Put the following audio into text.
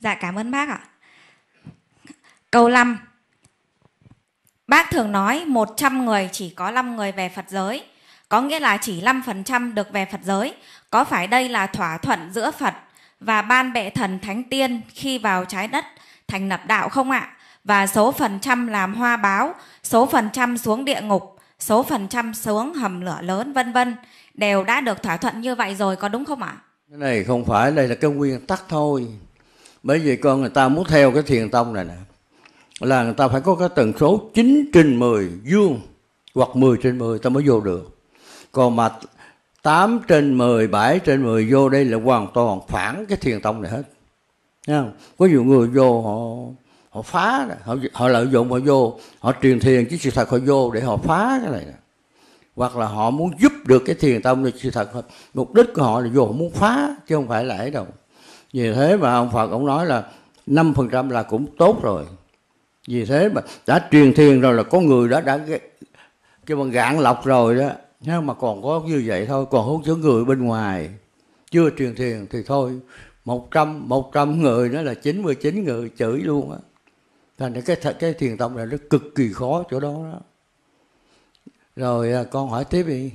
Dạ cảm ơn bác ạ. Câu 5. Bác thường nói 100 người chỉ có 5 người về Phật giới, có nghĩa là chỉ 5% được về Phật giới. Có phải đây là thỏa thuận giữa Phật và ban bệ thần thánh tiên khi vào trái đất thành lập đạo không ạ? Và số phần trăm làm hoa báo, số phần trăm xuống địa ngục, số phần trăm xuống hầm lửa lớn vân vân đều đã được thỏa thuận như vậy rồi có đúng không ạ? Cái này không phải đây là cái nguyên tắc thôi bởi vì con người ta muốn theo cái thiền tông này nè là người ta phải có cái tần số 9 trên 10 dương hoặc 10 trên 10 ta mới vô được còn mà 8 trên 10, 7 trên 10 vô đây là hoàn toàn phản cái thiền tông này hết Thấy có nhiều người vô họ họ phá họ, họ lợi dụng họ vô họ truyền thiền chứ sự thật họ vô để họ phá cái này hoặc là họ muốn giúp được cái thiền tông này sự thật mục đích của họ là vô họ muốn phá chứ không phải là ấy đâu vì thế mà ông phật ông nói là 5% là cũng tốt rồi vì thế mà đã truyền thiền rồi là có người đã đã cái, bằng gạn lọc rồi đó nhưng mà còn có như vậy thôi còn hút những người bên ngoài chưa truyền thiền thì thôi một trăm một trăm người đó là 99 người chửi luôn á thành cái cái thiền tông này nó cực kỳ khó chỗ đó đó rồi à, con hỏi tiếp đi